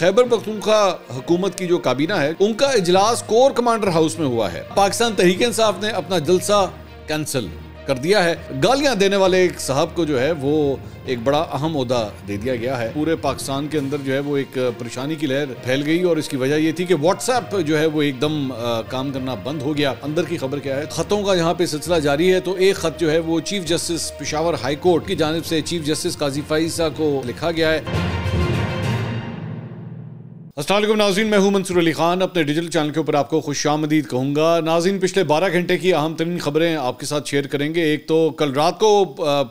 खैबर पख्तूनखा हुकूमत की जो काबीना है उनका इजलास कोर कमांडर हाउस में हुआ है पाकिस्तान तहरीक इंसाफ ने अपना जलसा कैंसिल कर दिया है गालियां देने वाले एक साहब को जो है वो एक बड़ा अहम अहदा दे दिया गया है पूरे पाकिस्तान के अंदर जो है वो एक परेशानी की लहर फैल गई और इसकी वजह ये थी कि व्हाट्सएप जो है वो एकदम काम करना बंद हो गया अंदर की खबर क्या है खतों का यहाँ पे सिलसिला जारी है तो एक खत जो है वो चीफ जस्टिस पिशावर हाईकोर्ट की जानब से चीफ जस्टिस काजीफाइसा को लिखा गया है असलम नाजीन मैं हूं मंसूर अली खान अपने डिजिटल चैनल के ऊपर आपको खुश आमदीद कहूँगा नाजीन पिछले 12 घंटे की अहम तरीन खबरें आपके साथ शेयर करेंगे एक तो कल रात को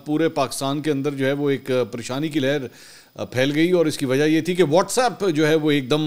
पूरे पाकिस्तान के अंदर जो है वो एक परेशानी की लहर फैल गई और इसकी वजह ये थी कि व्हाट्सएप जो है वो एकदम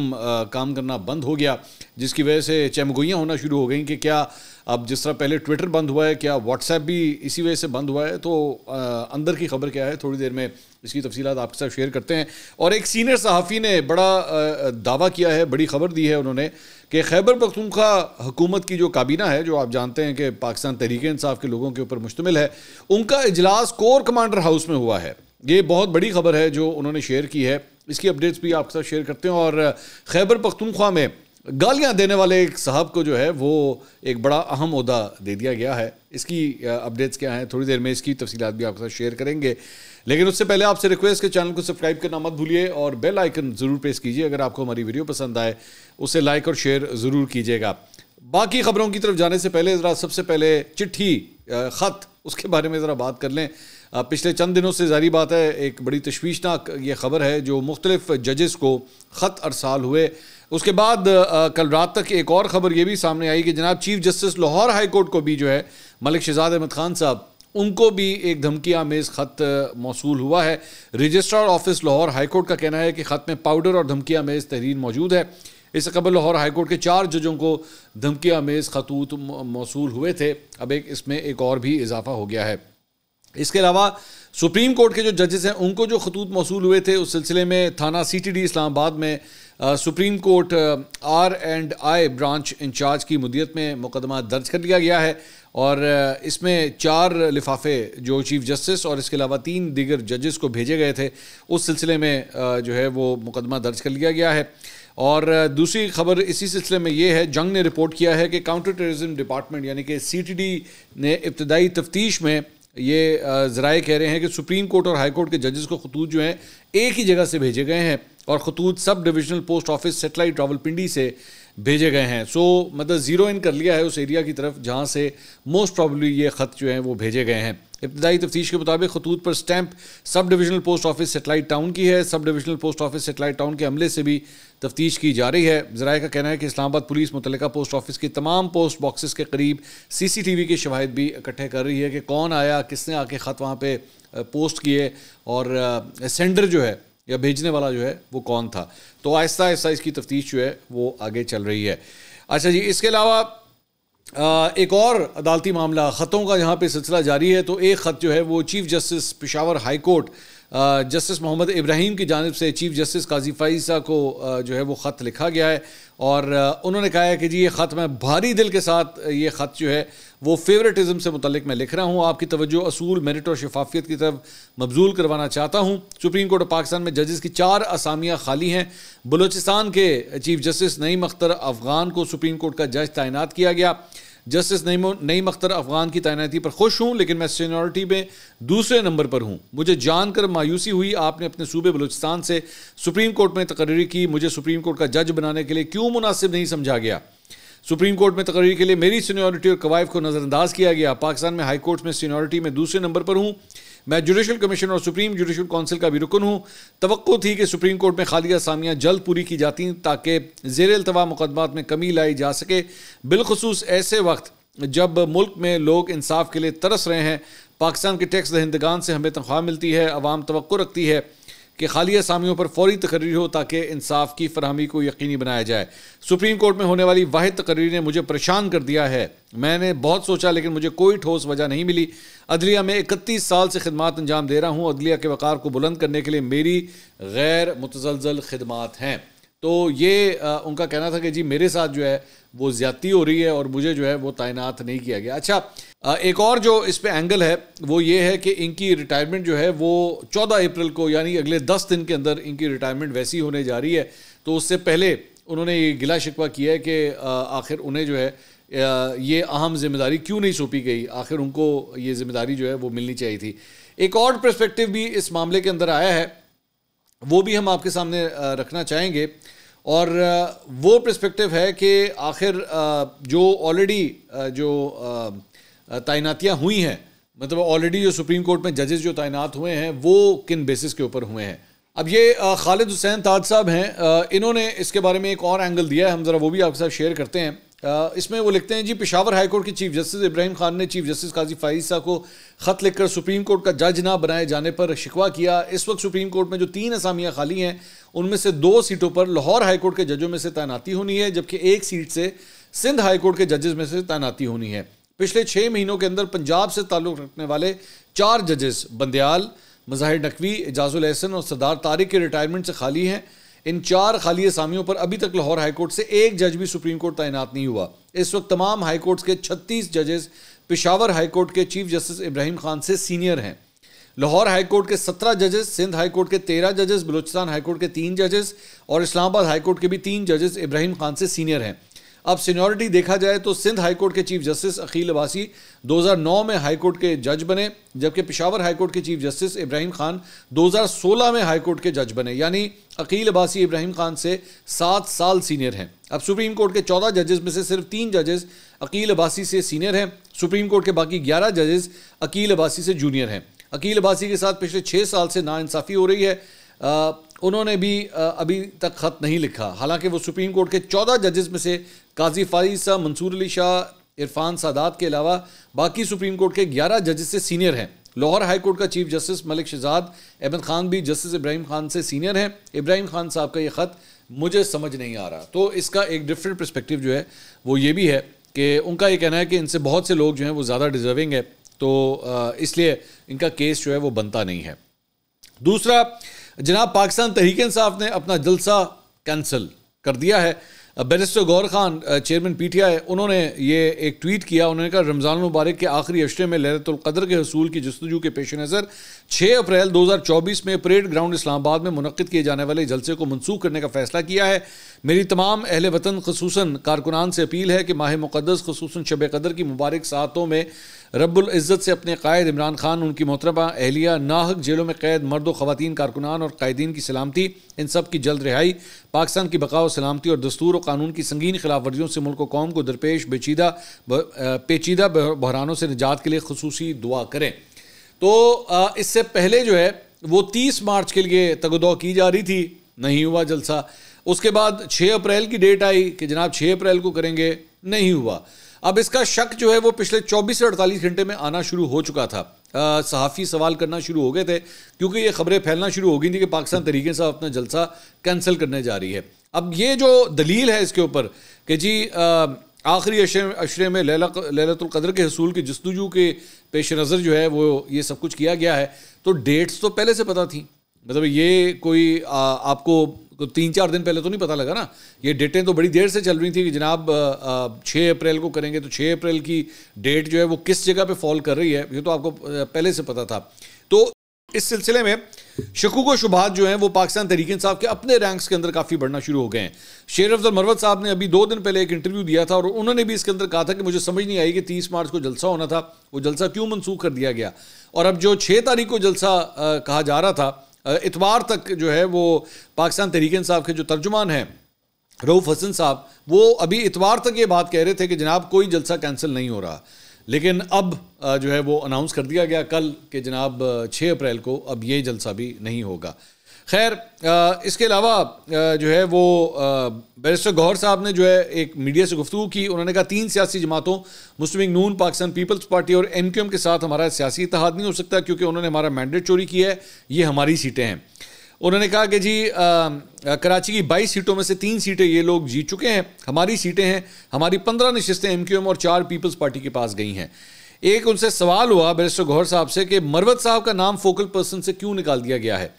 काम करना बंद हो गया जिसकी वजह से चमगोइयाँ होना शुरू हो गई कि क्या अब जिस तरह पहले ट्विटर बंद हुआ है क्या व्हाट्सएप भी इसी वजह से बंद हुआ है तो आ, अंदर की खबर क्या है थोड़ी देर में इसकी तफसी आपके साथ शेयर करते हैं और एक सीनियर सहाफ़ी ने बड़ा आ, दावा किया है बड़ी खबर दी है उन्होंने कि खैबर पख्तूनख्वा हुकूमत की जो काबीना है जो आप जानते हैं कि पाकिस्तान तहरीक इंसाफ के लोगों के ऊपर मुश्तमिल है उनका इजलास कोर कमांडर हाउस में हुआ है ये बहुत बड़ी खबर है जो उन्होंने शेयर की है इसकी अपडेट्स भी आपके साथ शेयर करते हैं और खैबर पख्तूनख्वा में गालियां देने वाले एक साहब को जो है वो एक बड़ा अहम अहदा दे दिया गया है इसकी अपडेट्स क्या हैं थोड़ी देर में इसकी तफसीत भी आपके साथ शेयर करेंगे लेकिन उससे पहले आपसे रिक्वेस्ट के चैनल को सब्सक्राइब करना मत भूलिए और बेल आइकन ज़रूर प्रेस कीजिए अगर आपको हमारी वीडियो पसंद आए उसे लाइक और शेयर ज़रूर कीजिएगा बाकी खबरों की तरफ जाने से पहले ज़रा सबसे पहले चिट्ठी ख़त उसके बारे में ज़रा बात कर लें पिछले चंद दिनों से जारी बात है एक बड़ी तशवीशनाक ये खबर है जो मुख्तलिफ जजेस को ख़त अरसाल हुए उसके बाद आ, कल रात तक एक और खबर ये भी सामने आई कि जनाब chief justice Lahore high court को भी जो है मलिक शहजाद अहमद खान साहब उनको भी एक धमकी आमेज़ ख़त मौसू हुआ है रजिस्ट्रार ऑफिस लाहौर हाईकोर्ट का कहना है कि ख़त में पाउडर और धमकी आमेज़ तहरीर मौजूद है इससे कबल लाहौर हाईकोर्ट के चार जजों को धमकी आमेज़ खतूत मौसू हुए थे अब एक इसमें एक और भी इजाफा हो गया है इसके अलावा सुप्रीम कोर्ट के जो जजेस हैं उनको जो खतूत मौसू हुए थे उस सिलसिले में थाना सी टी डी इस्लामाबाद में आ, supreme court R and I branch incharge की मदियत में मुकदमा दर्ज कर लिया गया है और इसमें चार लिफाफे जो चीफ जस्टिस और इसके अलावा तीन दीगर जजेस को भेजे गए थे उस सिलसिले में जो है वो मुकदमा दर्ज कर लिया गया है और दूसरी खबर इसी सिलसिले में ये है जंग ने रिपोर्ट किया है कि काउंटर टेररिज्म डिपार्टमेंट यानी कि सीटीडी ने इब्तदाई तफ्तीश में ये ज़राए कह रहे हैं कि सुप्रीम कोर्ट और हाई कोर्ट के जजेस को खतूत जो हैं एक ही जगह से भेजे गए हैं और खतूत sub divisional post office satellite Rawalpindi से भेजे गए हैं सो मतलब ज़ीरो इन कर लिया है उस एरिया की तरफ जहाँ से मोस्ट प्रॉब्ली ये ख़त जो हैं वो भेजे गए हैं इब्तदाई तफ्तीश के मुताबिक खतूत पर stamp sub divisional post office satellite town की है sub divisional post office satellite town के हमले से भी तफ्तीश की जा रही है जराये का कहना है कि इस्लामाबाद पुलिस मुतल पोस्ट ऑफिस की तमाम पोस्ट बॉक्सेस के करीब सी सी टी वी के शवाहद भी इकट्ठे कर रही है कि कौन आया किसने आके ख़त वहाँ पर पोस्ट किए और सेंडर जो है या भेजने वाला जो है वो कौन था तो आहिस्ता आहिस्ता इसकी तफ्तीश जो है वो आगे चल रही है अच्छा जी इसके अलावा एक और अदालती मामला ख़तों का यहाँ पे सिलसिला जारी है तो एक ख़त जो है वो chief justice Peshawar high court justice Mohammad Ibrahim की जानब से चीफ जस्टिस काजी फाइजा को जो है वो ख़त लिखा गया है और उन्होंने कहा है कि जी ये ख़त मैं भारी दिल के साथ ये ख़त जो है वो फेवरेटिज़म से मुतलिक मैं लिख रहा हूँ आपकी तवज्जो असूल मेरिट और शफाफियत की तरफ मबजूल करवाना चाहता हूँ सुप्रीम कोर्ट ऑफ पाकिस्तान में जजेस की चार असामियाँ खाली हैं बलोचिस्तान के चीफ जस्टिस नईम अख्तर अफ़गान को सुप्रीम कोर्ट का जज तैनात किया गया जस्टिस नईम अख्तर अफगान की तैनाती पर खुश हूँ लेकिन मैं सीनियरिटी में दूसरे नंबर पर हूँ मुझे जानकर मायूसी हुई आपने अपने सूबे बलोचिस्तान से सुप्रीम कोर्ट में तकर्री की मुझे सुप्रीम कोर्ट का जज बनाने के लिए क्यों मुनासिब नहीं समझा गया सुप्रीम कोर्ट में तकर्री के लिए मेरी सीनियॉरिटी और कवायफ को नज़रअंदाज किया गया पाकिस्तान में हाई कोर्ट में सीनियरिटी में दूसरे नंबर पर हूँ मैं जुडिशल कमीशन और सुप्रीम जुडिशल काउंसिल का भी रुकन हूँ तो थी कि सुप्रीम कोर्ट में खालिया सामियाँ जल्द पूरी की जाती ताकि जेर अल्तवा मुकदमात में कमी लाई जा सके बिलखसूस ऐसे वक्त जब मुल्क में लोग इंसाफ के लिए तरस रहे हैं पाकिस्तान के टैक्स दहिंदगान से हमें तनख्वाह मिलती है आवाम तो रखती है कि खाली सामियों पर फौरी तकरीर हो ताकि इंसाफ की फरहमी को यकीनी बनाया जाए सुप्रीम कोर्ट में होने वाली वाद तकरीर ने मुझे परेशान कर दिया है मैंने बहुत सोचा लेकिन मुझे कोई ठोस वजह नहीं मिली अदलिया में इकतीस साल से खदमात अंजाम दे रहा हूँ अदलिया के वक़ार को बुलंद करने के लिए मेरी गैर मुतजलजल खदमात हैं तो ये आ, उनका कहना था कि जी मेरे साथ जो है वो ज़्यादती हो रही है और मुझे जो है वो तैनात नहीं किया गया अच्छा एक और जो इस पर एंगल है वो ये है कि इनकी रिटायरमेंट जो है वो चौदह अप्रैल को यानी अगले दस दिन के अंदर इनकी रिटायरमेंट वैसी होने जा रही है तो उससे पहले उन्होंने ये गिला शिकवा किया है कि आखिर उन्हें जो है ये अहम जिम्मेदारी क्यों नहीं सौंपी गई आखिर उनको ये जिम्मेदारी जो है वो मिलनी चाहिए थी एक और प्रस्पेक्टिव भी इस मामले के अंदर आया है वो भी हम आपके सामने रखना चाहेंगे और वो प्रस्पेक्टिव है कि आखिर जो ऑलरेडी जो तैनातियाँ हुई हैं मतलब ऑलरेडी जो सुप्रीम कोर्ट में जजेस जो तैनात हुए हैं वो किन बेसिस के ऊपर हुए हैं अब ये खालिद हुसैन ताज साहब हैं इन्होंने इसके बारे में एक और एंगल दिया है हम ज़रा वो भी आपके साथ शेयर करते हैं इसमें वो लिखते हैं जी पिशावर हाईकोर्ट के चीफ जस्टिस इब्राहिम खान ने चीफ जस्टिस काजी फाइसा को खत लिखकर सुप्रीम कोर्ट का जज ना बनाए जाने पर शिकवा किया इस वक्त सुप्रीम कोर्ट में जो तीन असामियाँ खाली हैं उनमें से दो सीटों पर लाहौर हाईकोर्ट के जजों में से तैनाती होनी है जबकि एक सीट से सिंध हाईकोर्ट के जजेस में से तैनाती होनी है पिछले छः महीनों के अंदर पंजाब से ताल्लुक़ रखने वाले चार जजेस बंदयाल मज़ाहिर नकवी एजाजुल एहसन और सरदार तारिक के रिटायरमेंट से खाली हैं इन चार खाली असामियों पर अभी तक लाहौर हाईकोर्ट से एक जज भी सुप्रीम कोर्ट तैनात नहीं हुआ इस वक्त तमाम हाईकोर्ट्स के 36 जजेस पिशावर हाईकोर्ट के चीफ जस्टिस इब्राहिम खान से सीनियर हैं लाहौर हाईकोर्ट के 17 जजेस सिंध हाईकोर्ट के 13 जजेस बलूचिस्तान हाईकोर्ट के तीन जजेस और इस्लामाबाद हाईकोर्ट के भी तीन जजेस इब्राहिम खान से सीनियर हैं अब सीनियोरिटी देखा जाए तो सिंध हाईकोर्ट के चीफ जस्टिस अकील अबासी 2009 में हाईकोर्ट के जज बने जबकि पिशावर हाईकोर्ट के चीफ जस्टिस इब्राहिम खान 2016 में हाईकोर्ट के जज बने यानी अकील अबासी इब्राहिम खान से सात साल सीनियर हैं अब सुप्रीम कोर्ट के चौदह जजेस में से सिर्फ तीन जजेस अकील अबासी से सीनियर हैं सुप्रीम कोर्ट के बाकी ग्यारह जजेस अकील अबासी से जूनियर हैं अकील अबासी के साथ पिछले छः साल से नाानसाफ़ी हो रही है उन्होंने भी अभी तक ख़त नहीं लिखा हालांकि वो सुप्रीम कोर्ट के चौदह जजेस में से काजी शाह मंसूर अली शाह इरफान सादात के अलावा बाकी सुप्रीम कोर्ट के ग्यारह जजेस से सीनियर हैं लाहौर हाई कोर्ट का चीफ जस्टिस मलिक शहजाद अहमद ख़ान भी जस्टिस इब्राहिम खान से सीनियर हैं इब्राहिम खान साहब का ये ख़त मुझे समझ नहीं आ रहा तो इसका एक डिफरेंट परस्पेक्टिव जो है वो ये भी है कि उनका ये कहना है कि इनसे बहुत से लोग जो हैं वो ज़्यादा डिज़र्विंग है तो इसलिए इनका केस जो है वो बनता नहीं है दूसरा जनाब पाकिस्तान तहरीक इंसाफ ने अपना जलसा कैंसिल कर दिया है barrister Gohar Khan chairman P T I उन्होंने ये एक ट्वीट किया उन्होंने कहा रमज़ान मुबारक के आखिरी अशरे में लहरतुल्क़दर के हसूल की जस्तजू के पेश नज़र छः अप्रैल दो हज़ार चौबीस में परेड ग्राउंड इस्लामाबाद में मनद किए जाने वाले जलसे को मनसूख करने का फैसला किया है मेरी तमाम अहल वतन खसूस कारकुनान से अपील है कि माह मुकदस खसूस शब कदर की मुबारक सातों में रब्ज़त से अपने कायद इमरान खान उनकी मोहतरबा अहलिया नाहक जेलों में कैद मर्द व ख़वान कारकुनान और कायदीन की सलामती इन सब की जल्द रिहाई पाकिस्तान की बकाव सलामती और दस्तूर और कानून की संगीन खिलाफ वर्जियों से मुल्क कौम को दरपेश पेचीदा पेचीदा बहरानों से निजात के लिए खसूस दुआ करें तो इससे पहले जो है वो तीस मार्च के लिए तगदो की जा रही थी नहीं हुआ जलसा उसके बाद छः अप्रैल की डेट आई कि जनाब छः अप्रैल को करेंगे नहीं हुआ अब इसका शक जो है वो पिछले 24 से 48 घंटे में आना शुरू हो चुका था सहाफ़ी सवाल करना शुरू हो गए थे क्योंकि ये खबरें फैलना शुरू हो गई थी कि पाकिस्तान तरीके से अपना जलसा कैंसिल करने जा रही है अब ये जो दलील है इसके ऊपर कि जी आखिरी अशरे में लैला लैलतुल्कदर के हसूल के जस्तुजू के पेश नज़र जो है वो ये सब कुछ किया गया है तो डेट्स तो पहले से पता थी मतलब ये कोई आ, आपको तो तीन चार दिन पहले तो नहीं पता लगा ना ये डेटें तो बड़ी देर से चल रही थी कि जनाब छः अप्रैल को करेंगे तो छः अप्रैल की डेट जो है वो किस जगह पे फॉल कर रही है ये तो आपको पहले से पता था तो इस सिलसिले में शकूक को शुभा जो हैं वो पाकिस्तान तरीकिन साहब के अपने रैंक्स के अंदर काफ़ी बढ़ना शुरू हो गए हैं शेर अफजल मरवत साहब ने अभी दो दिन पहले एक इंटरव्यू दिया था और उन्होंने भी इसके अंदर कहा था कि मुझे समझ नहीं आई कि तीस मार्च को जलसा होना था वो जलसा क्यों मनसूख कर दिया गया और अब जो छः तारीख को जलसा कहा जा रहा था इतवार तक जो है वो पाकिस्तान तहरीक साहब के जो तर्जुमान हैं रऊफ़ हसन साहब वो अभी इतवार तक ये बात कह रहे थे कि जनाब कोई जलसा कैंसिल नहीं हो रहा लेकिन अब जो है वो अनाउंस कर दिया गया कल कि जनाब छः अप्रैल को अब ये जलसा भी नहीं होगा खैर इसके अलावा जो है वो बैरिस्टर गौहर साहब ने जो है एक मीडिया से गुफ्तु की उन्होंने कहा तीन सियासी जमातों मुस्लिम नून पाकिस्तान पीपल्स पार्टी और एम क्यू एम के साथ हमारा सियासी इतिहाद नहीं हो सकता क्योंकि उन्होंने हमारा मैंडेट चोरी किया है ये हमारी सीटें हैं उन्होंने कहा कि जी आ, आ, कराची की 22 सीटों में से तीन सीटें ये लोग जीत चुके हैं हमारी सीटें हैं हमारी पंद्रह नशस्तें एम क्यू एम और चार पीपल्स पार्टी के पास गई हैं एक उनसे सवाल हुआ बैरिस्टर गौहर साहब से कि मरवत साहब का नाम फोकल पर्सन से क्यों निकाल दिया गया है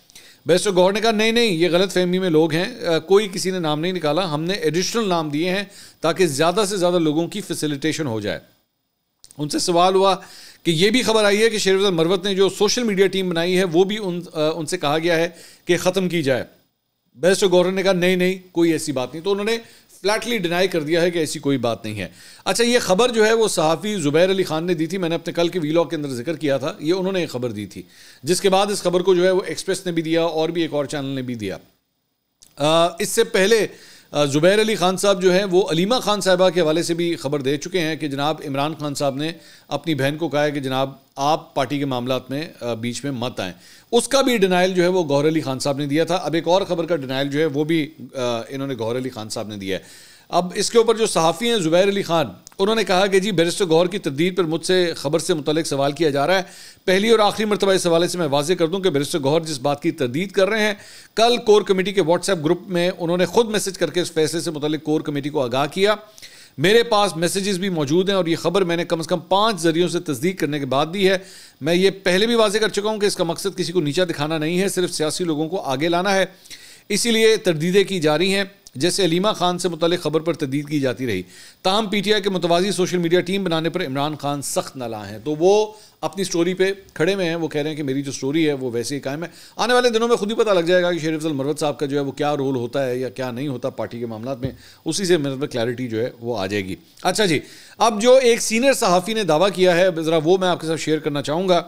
बेस्ट गौर ने कहा नहीं नहीं ये गलत फहमी में लोग हैं कोई किसी ने नाम नहीं निकाला हमने एडिशनल नाम दिए हैं ताकि ज़्यादा से ज़्यादा लोगों की फैसिलिटेशन हो जाए उनसे सवाल हुआ कि ये भी खबर आई है कि शेरवजल मरवत ने जो सोशल मीडिया टीम बनाई है वो भी उन आ, उनसे कहा गया है कि ख़त्म की जाए बेस्ट गौरव ने कहा नहीं नहीं कोई ऐसी बात नहीं तो उन्होंने फ्लैटली डिनाई कर दिया है कि ऐसी कोई बात नहीं है अच्छा ये खबर जो है वो सहाफ़ी ज़ुबैर अली खान ने दी थी मैंने अपने कल के वीलॉग के अंदर जिक्र किया था ये उन्होंने एक खबर दी थी जिसके बाद इस खबर को जो है वो एक्सप्रेस ने भी दिया और भी एक और चैनल ने भी दिया इससे पहले ज़ुबैर अली खान साहब जो हैं वो अलीमा खान साहबा के हवाले से भी खबर दे चुके हैं कि जनाब इमरान खान साहब ने अपनी बहन को कहा है कि जनाब आप पार्टी के मामला में बीच में मत आए उसका भी डिनाइल जो है वो गौर अली खान साहब ने दिया था अब एक और खबर का डिनाइल जो है वो भी इन्होंने गौर अली खान साहब ने दिया है अब इसके ऊपर जो सहाफ़ी हैं ज़ुबैर अली ख़ान उन्होंने कहा कि जी बैरिस्टर गौर की तरदीद पर मुझसे खबर से मुतलिक सवाल किया जा रहा है पहली और आखिरी मरतबा इस हवाले से मैं वाजे कर दूं कि बैरिस्टर गौर जिस बात की तरदीद कर रहे हैं कल कोर कमेटी के व्हाट्सएप ग्रुप में उन्होंने खुद मैसेज करके इस फैसले से मुतल कोर कमेटी को आगाह किया मेरे पास मैसेजेस भी मौजूद हैं और ये खबर मैंने कम से कम पांच जरियों से तस्दीक करने के बाद दी है मैं ये पहले भी वाजे कर चुका हूँ कि इसका मकसद किसी को नीचा दिखाना नहीं है सिर्फ सियासी लोगों को आगे लाना है इसीलिए तरदीदें की जा रही हैं जैसे अलीमा खान से मुतल खबर पर तदीद की जाती रही तमाम पी टी आई के मुतवाजी सोशल मीडिया टीम बनाने पर इमरान खान सख्त नला हैं तो वो अपनी स्टोरी पर खड़े में हैं वो कह रहे हैं कि मेरी जो स्टोरी है वो वैसे ही कायम है आने वाले दिनों में खुद ही पता लग जाएगा कि शेर मरवत साहब का जो है वो क्या रोल होता है या क्या नहीं होता पार्टी के मामला में उसी से मेरे में क्लैरिटी जो है वो आ जाएगी अच्छा जी अब जो एक सीनियर सहाफ़ी ने दावा किया है ज़रा वो मैं आपके साथ शेयर करना चाहूँगा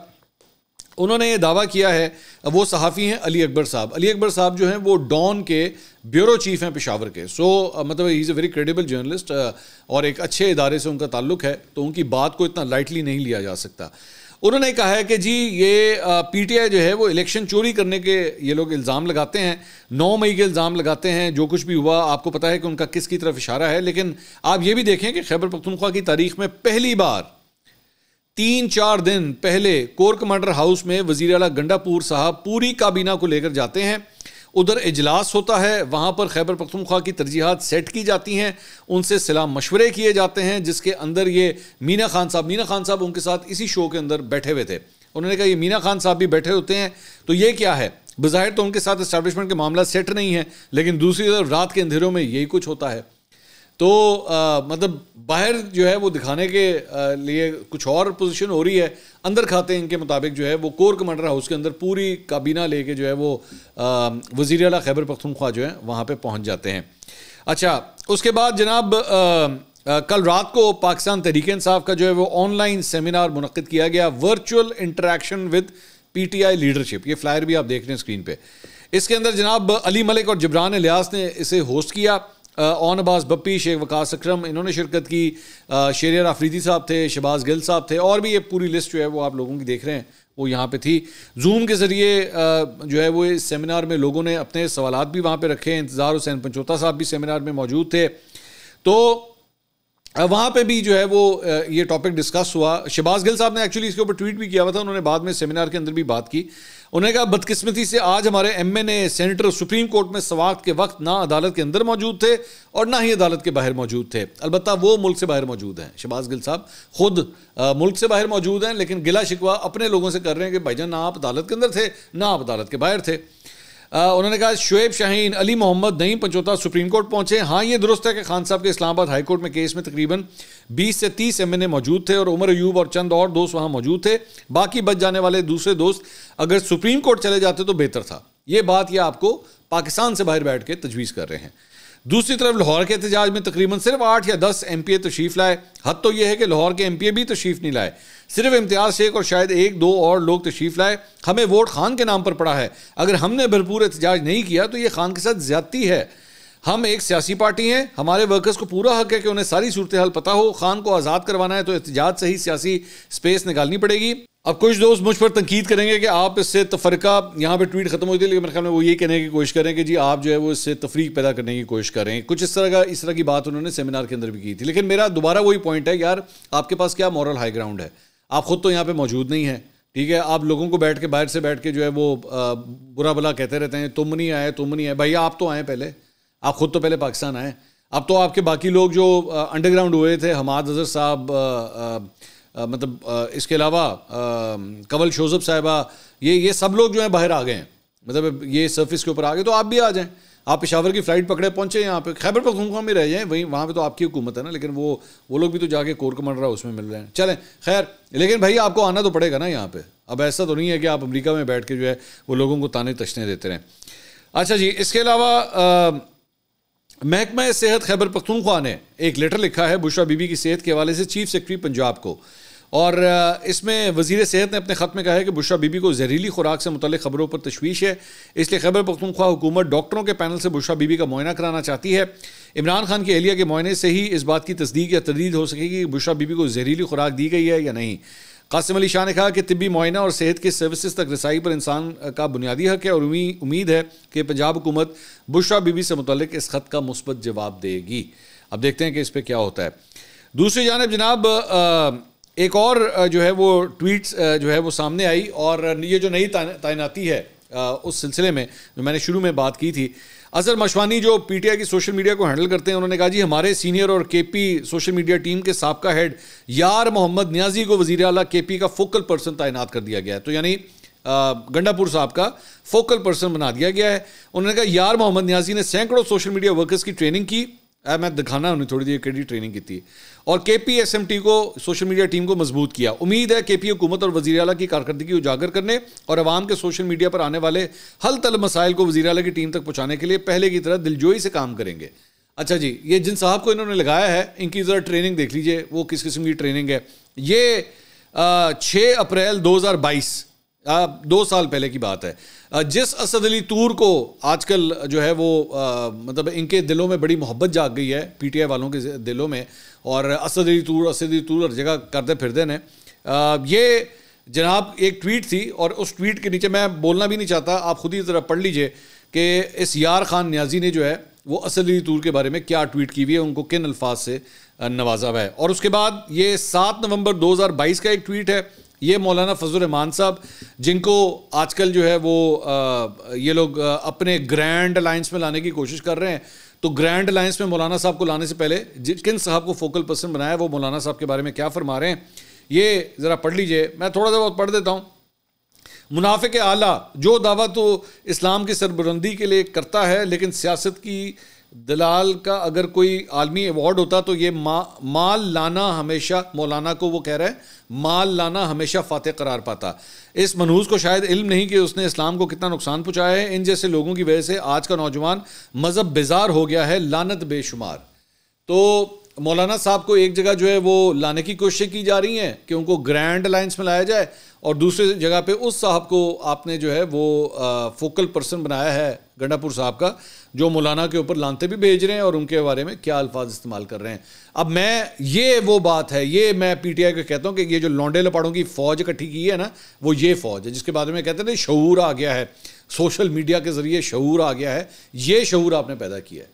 उन्होंने ये दावा किया है वो सहाफ़ी हैं अली अकबर साहब अली अकबर साहब जो हैं वो डॉन के ब्यूरो चीफ हैं पेशावर के सो so, मतलब he is a very credible journalist और एक अच्छे इदारे से उनका ताल्लुक है तो उनकी बात को इतना लाइटली नहीं लिया जा सकता उन्होंने कहा है कि जी ये पीटीआई जो है वो इलेक्शन चोरी करने के ये लोग इल्ज़ाम लगाते हैं नौ मई के इल्ज़ाम लगाते हैं जो कुछ भी हुआ आपको पता है कि उनका किसकी तरफ इशारा है लेकिन आप ये भी देखें कि खैबर पख्तनख्वा की तारीख में पहली बार तीन चार दिन पहले कोर कमांडर हाउस में वजीर अला गंडापुर साहब पूरी काबीना को लेकर जाते हैं उधर इजलास होता है वहाँ पर खैबर पख्तनख्वा की तरजीहत सेट की जाती हैं उनसे सलाह मशवरे किए जाते हैं जिसके अंदर ये मीना खान साहब मीना खान साहब उनके साथ इसी शो के अंदर बैठे हुए थे उन्होंने कहा ये मीना खान साहब भी बैठे होते हैं तो ये क्या है बाहिर तो उनके साथ इस्टबलिशमेंट के मामला सेट नहीं है लेकिन दूसरी तरफ रात के अंधेरों में यही कुछ होता है तो आ, मतलब बाहर जो है वो दिखाने के लिए कुछ और पोजीशन हो रही है अंदर खाते इनके मुताबिक जो है वो कोर कमांडर हाउस के अंदर पूरी काबीना लेके जो है वो वजीर अला खैबर पख्तनख्वा जो है वहाँ पर पहुँच जाते हैं अच्छा उसके बाद जनाब आ, कल रात को पाकिस्तान तहरीक इंसाफ का जो है वो ऑनलाइन सेमिनार मुनद किया गया virtual interaction with P leadership ये फ्लायर भी आप देख रहे हैं स्क्रीन पर इसके अंदर जनाब अली मलिक और जबरान लियास ने इसे होस्ट किया ऑन अबास बप्पी शेख वकास अक्रम इन्होंने शिरकत की शेरियर आफरीदी साहब थे शबाज गिल साहब थे और भी ये पूरी लिस्ट जो है वो आप लोगों की देख रहे हैं वो यहाँ पे थी जूम के ज़रिए जो है वो इस सेमिनार में लोगों ने अपने सवाल भी वहाँ पर रखे इंतज़ार हुसैन पंचोता साहब भी सेमिनार में मौजूद थे तो वहाँ पे भी जो है वो ये टॉपिक डिस्कस हुआ शहबाज गिल साहब ने एक्चुअली इसके ऊपर ट्वीट भी किया हुआ था उन्होंने बाद में सेमिनार के अंदर भी बात की उन्होंने कहा बदकिस्मती से आज हमारे M N A senator supreme court में सवाक के वक्त ना अदालत के अंदर मौजूद थे और ना ही अदालत के बाहर मौजूद थे अलबत् वो मुल्क से बाहर मौजूद हैं शबाज गिल साहब खुद मुल्क से बाहर मौजूद हैं लेकिन गिला शिकवा अपने लोगों से कर रहे हैं कि जान ना आप अदालत के अंदर थे ना आप अदालत के बाहर थे उन्होंने कहा शुएब शाहीन अली मोहम्मद नहीं पंचोता सुप्रीम कोर्ट पहुंचे हाँ ये दुरुस्त है कि खान साहब के इस्लामाबाद हाई कोर्ट में केस में तकरीबन 20 से 30 ए मौजूद थे और उमर अयूब और चंद और दोस्त वहाँ मौजूद थे बाकी बच जाने वाले दूसरे दोस्त अगर सुप्रीम कोर्ट चले जाते तो बेहतर था ये बात यह आपको पाकिस्तान से बाहर बैठ के तजवीज़ कर रहे हैं दूसरी तरफ लाहौर के एहतजाज में तकरीबन सिर्फ आठ या दस एम पी ए तशरीफ लाए हद तो यह है कि लाहौर के एम पी ए भी तशरीफ नहीं लाए सिर्फ इम्तियाज़ शेख और शायद एक दो और लोग तशरीफ लाए हमें वोट खान के नाम पर पड़ा है अगर हमने भरपूर एहतजाज नहीं किया तो ये खान के साथ ज्यादती है हम एक सियासी पार्टी हैं हमारे वर्कर्स को पूरा हक है कि उन्हें सारी सूरत हाल पता हो खान को आज़ाद करवाना है तो एहतजाज से ही सियासी स्पेस निकालनी पड़ेगी अब कुछ दोस्त मुझ पर तनकीद करेंगे कि आप इससे तफरका यहाँ पे ट्वीट खत्म होती है लेकिन मेरे ख्याल में वो ये कहने की कोशिश करें कि जी आप जो है वो इससे तफरीक पैदा करने की कोशिश करें कुछ इस तरह का इस तरह की बात उन्होंने सेमिनार के अंदर भी की थी लेकिन मेरा दोबारा वही पॉइंट है यार आपके पास क्या मॉरल हाई ग्राउंड है आप खुद तो यहाँ पर मौजूद नहीं है ठीक है आप लोगों को बैठ के बाहर से बैठ के जो है वो बुरा भला कहते रहते हैं तुम नहीं आए तुम नहीं आए भैया आप तो आए पहले आप खुद तो पहले पाकिस्तान आए अब तो आपके बाकी लोग जो अंडरग्राउंड हुए थे हमाद अजहर साहब मतलब इसके अलावा कंवल शोजब साहिबा ये ये सब लोग जो हैं बाहर आ गए हैं मतलब ये सर्फिस के ऊपर आ गए तो आप भी आ जाएँ आप पिशावर की फ़्लाइट पकड़े पहुँचे यहाँ पे खैबर पखुआ में रह जाएँ वहीं वहाँ पे तो आपकी हुकूमत है ना लेकिन वो वो लोग भी तो जाके कोर कमांडर है उसमें मिल रहे हैं चलें खैर लेकिन भाई आपको आना तो पड़ेगा ना यहाँ पर अब ऐसा तो नहीं है कि आप अमरीका में बैठ के जो है वो लोगों को ताने तशने देते रहें अच्छा जी इसके अलावा महकमा सेहत खैबर पखतूनख्वा ने एक लेटर लिखा है बुशरा बीबी की सेहत के हवाले से चीफ सेक्रेटरी पंजाब को और इसमें वजीर सेहत ने अपने ख़त में कहा है कि बुशरा बीबी को जहरीली खुराक से मुतल खबरों पर तशवीश है इसलिए खैबर पख्तनख्वा हुकूमत डॉक्टरों के पैनल से बुशरा बीबी का मुआयना कराना चाहती है इमरान खान की एहलिया के मुआयने से ही इस बात की तस्दीक या तरदीद हो सकेगी कि बुशरा बीबी को जहरीली खुराक दी गई है या नहीं कासिम अली शाह ने कहा कि तिबी मुआयना और सेहत की सर्विस तक रसाई पर इंसान का बुनियादी हक है और उम्मीद है कि पंजाब हुकूमत बुशरा बीबी से मुतल इस खत का मुस्बत जवाब देगी अब देखते हैं कि इस पर क्या होता है दूसरी जानब जनाब एक और जो है वो ट्वीट्स जो है वो सामने आई और ये जो नई तैनाती है उस सिलसिले में जो मैंने शुरू में बात की थी अजहर मशवानी जो पीटीआई की सोशल मीडिया को हैंडल करते हैं उन्होंने कहा जी हमारे सीनियर और केपी सोशल मीडिया टीम के सबका हेड यार मोहम्मद न्याजी को वजीर अला के का फोकल पर्सन तैनात कर दिया गया है तो यानी गंडापुर साहब का फोकल पर्सन बना दिया गया है उन्होंने कहा यार मोहम्मद न्याजी ने सैकड़ों सोशल मीडिया वर्कर्स की ट्रेनिंग की मैं दिखाना उन्हें थोड़ी देर कैडी ट्रेनिंग की थी और K P S M T को सोशल मीडिया टीम को मजबूत किया उम्मीद है के पी हुकूमत और वजी अला की कारकर्दगी उजागर करने और आवाम के सोशल मीडिया पर आने वाले हल तल मसाइल को वजी अला की टीम तक पहुँचाने के लिए पहले की तरह दिलजोई से काम करेंगे अच्छा जी ये जिन साहब को इन्होंने लगाया है इनकी ज़रा ट्रेनिंग देख लीजिए वो किस किस्म की ट्रेनिंग है ये छः अप्रैल दो हज़ार बाईस आ, दो साल पहले की बात है जिस असद अली तूर को आजकल जो है वो आ, मतलब इनके दिलों में बड़ी मोहब्बत जाग गई है पीटीआई वालों के दिलों में और असद अली तूर असद अली तूर हर जगह करते फिरते ने आ, ये जनाब एक ट्वीट थी और उस ट्वीट के नीचे मैं बोलना भी नहीं चाहता आप खुद ही तरह पढ़ लीजिए कि इस यार खान न्याजी ने जो है वो असद अली तूर के बारे में क्या ट्वीट की हुई है उनको किन अल्फाज से नवाजा हुआ है और उसके बाद ये सात नवंबर 2022 का एक ट्वीट है ये मौलाना फजल रहमान साहब जिनको आजकल जो है वो आ, ये लोग अपने ग्रैंड अलायंस में लाने की कोशिश कर रहे हैं तो ग्रैंड अलायंस में मौलाना साहब को लाने से पहले किन साहब को फोकल पर्सन बनाया वो मौलाना साहब के बारे में क्या फरमा रहे हैं ये ज़रा पढ़ लीजिए मैं थोड़ा सा बहुत पढ़ देता हूँ मुनाफे के आला जो दावा तो इस्लाम की सरबरंदी के लिए करता है लेकिन सियासत की दलाल का अगर कोई आलमी अवार्ड होता तो ये मा, माल लाना हमेशा मौलाना को वो कह रहा है माल लाना हमेशा फातह करार पाता इस मनहूज को शायद इल्म नहीं कि उसने इस्लाम को कितना नुकसान पहुँचाया है इन जैसे लोगों की वजह से आज का नौजवान मज़हब बेजार हो गया है लानत बेशुमार तो मौलाना साहब को एक जगह जो है वो लाने की कोशिशें की जा रही हैं कि उनको ग्रैंड अलायंस में लाया जाए और दूसरी जगह पे उस साहब को आपने जो है वो आ, फोकल पर्सन बनाया है गंडापुर साहब का जो मौलाना के ऊपर लानते भी भेज रहे हैं और उनके बारे में क्या अल्फाज इस्तेमाल कर रहे हैं अब मैं ये वो बात है ये मैं पीटीआई को कहता हूँ कि ये जो लौंडे लपाड़ों की फ़ौज इकट्ठी की है ना वो ये फ़ौज है जिसके बारे में कहते हैं ना शूर आ गया है सोशल मीडिया के ज़रिए शूर आ गया है ये शूर आपने पैदा किया है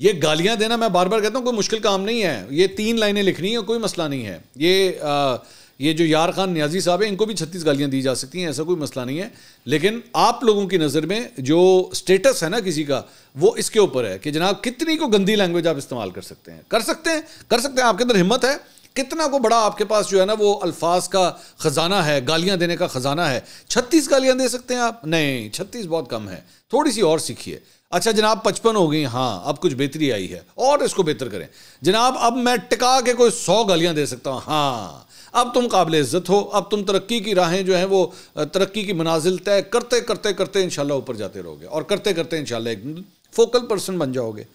ये गालियां देना मैं बार बार कहता हूँ कोई मुश्किल काम नहीं है ये तीन लाइनें लिखनी है कोई मसला नहीं है ये आ, ये जो यार खान न्याजी साहब है इनको भी छत्तीस गालियां दी जा सकती हैं ऐसा कोई मसला नहीं है लेकिन आप लोगों की नज़र में जो स्टेटस है ना किसी का वो इसके ऊपर है कि जनाब कितनी को गंदी लैंग्वेज आप इस्तेमाल कर सकते हैं कर सकते हैं कर सकते हैं आपके अंदर हिम्मत है कितना को बड़ा आपके पास जो है ना वो अल्फाज का ख़जाना है गालियाँ देने का ख़जाना है छत्तीस गालियां दे सकते हैं आप नहीं छत्तीस बहुत कम है थोड़ी सी और सीखिए अच्छा जनाब पचपन हो गई हाँ अब कुछ बेहतरी आई है और इसको बेहतर करें जनाब अब मैं टिका के कोई सौ गालियां दे सकता हूँ हाँ अब तुम काबिल इज़्ज़त हो अब तुम तरक्की की राहें जो हैं वो तरक्की की मनाजिल तय करते करते करते इंशाल्लाह ऊपर जाते रहोगे और करते करते इंशाल्लाह एक फोकल पर्सन बन जाओगे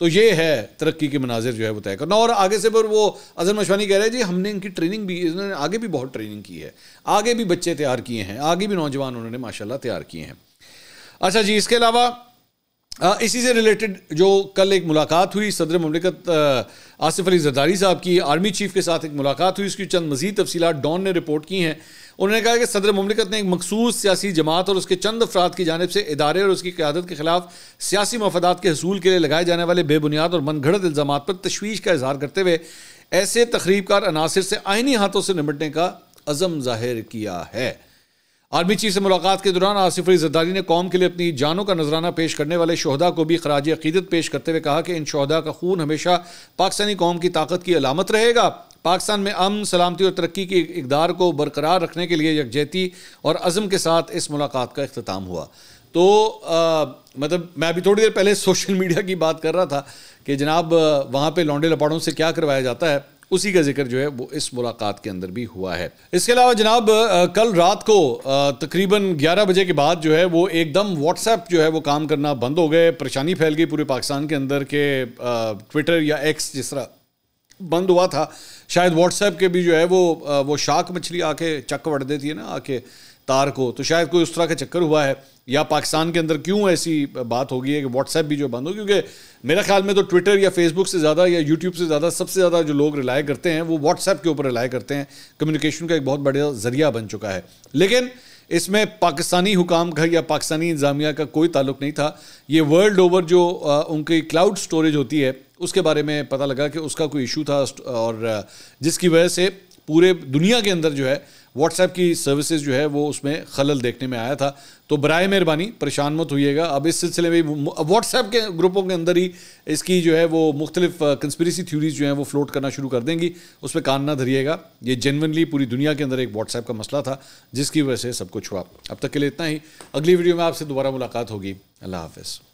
तो ये है तरक्की के मनाजिर जो है वो तय करना और आगे से पर वो अजहर मशवानी कह रहे हैं जी हमने इनकी ट्रेनिंग भी इन्होंने आगे भी बहुत ट्रेनिंग की है आगे भी बच्चे तैयार किए हैं आगे भी नौजवान उन्होंने माशाल्लाह तैयार किए हैं अच्छा जी इसके अलावा हाँ, इसी से रिलेटेड जो कल एक मुलाकात हुई सदर ममलिकत आसिफ अली जरदारी साहब की आर्मी चीफ के साथ एक मुलाकात हुई उसकी चंद मजीद तफसीत डॉन ने रिपोर्ट की हैं उन्होंने कहा कि सदर ममलिकत ने एक मखसूस सियासी जमात और उसके चंद अफराद की जानब से इदारे और उसकी क्यादत के खिलाफ सियासी मफदात के हसूल के लिए लगाए जाने वाले बेबुनियाद और मन घड़त इल्ज़ाम पर तशवीश का इजहार करते हुए ऐसे तकरीबकार अनासर से आइनी हाथों से निमटने का अज़म जाहिर किया है आर्मी चीफ से मुलाकात के दौरान आसिफ अली जरदारी ने कौम के लिए अपनी जानों का नजराना पेश करने वाले शहदा को भी खराज अकीदत पेश करते हुए कहा कि इन शहदा का खून हमेशा पाकिस्तानी कौम की ताकत की अलामत रहेगा पाकिस्तान में अम सलामती और तरक्की की इकदार को बरकरार रखने के लिए यकजहती और अज़म के साथ इस मुलाकात का अख्ताम हुआ तो आ, मतलब मैं अभी थोड़ी देर पहले सोशल मीडिया की बात कर रहा था कि जनाब वहाँ पर लौंडे लपाड़ों से क्या करवाया जाता है उसी का जिक्र जो है वो इस मुलाकात के अंदर भी हुआ है इसके अलावा जनाब कल रात को तकरीबन 11 बजे के बाद जो है वो एकदम व्हाट्सएप जो है वो काम करना बंद हो गए परेशानी फैल गई पूरे पाकिस्तान के अंदर के ट्विटर या एक्स जिस तरह बंद हुआ था शायद व्हाट्सएप के भी जो है वो वो शाक मछली आके चक वट देती है ना आके तार को तो शायद कोई उस तरह का चक्कर हुआ है या पाकिस्तान के अंदर क्यों ऐसी बात हो गई है कि व्हाट्सएप भी जो बंद हो क्योंकि मेरे ख्याल में तो ट्विटर या फेसबुक से ज़्यादा या यूट्यूब से ज़्यादा सबसे ज़्यादा जो लोग रिलाय करते हैं वो व्हाट्सएप के ऊपर रिलाय करते हैं कम्युनिकेशन का एक बहुत बड़ा ज़रिया बन चुका है लेकिन इसमें पाकिस्तानी हुकाम का या पाकिस्तानी इंजामिया का कोई ताल्लुक नहीं था ये वर्ल्ड ओवर जो उनकी क्लाउड स्टोरेज होती है उसके बारे में पता लगा कि उसका कोई इशू था और जिसकी वजह से पूरे दुनिया के अंदर जो है व्हाट्सएप की सर्विसेज जो है वो उसमें खलल देखने में आया था तो बर मेहरबानी परेशान मत होइएगा अब इस सिलसिले में व्हाट्सएप के ग्रुपों के अंदर ही इसकी जो है वो मुख्तलिफ कंस्परेसी थ्यूरीज जो हैं वो फ्लोट करना शुरू कर देंगी उस पर कान ना धरिएगा ये जेनवनली पूरी दुनिया के अंदर एक व्हाट्सएप का मसला था जिसकी वजह से सब कुछ हुआ अब तक के लिए इतना ही अगली वीडियो में आपसे दोबारा मुलाकात होगी अल्लाह हाफिज़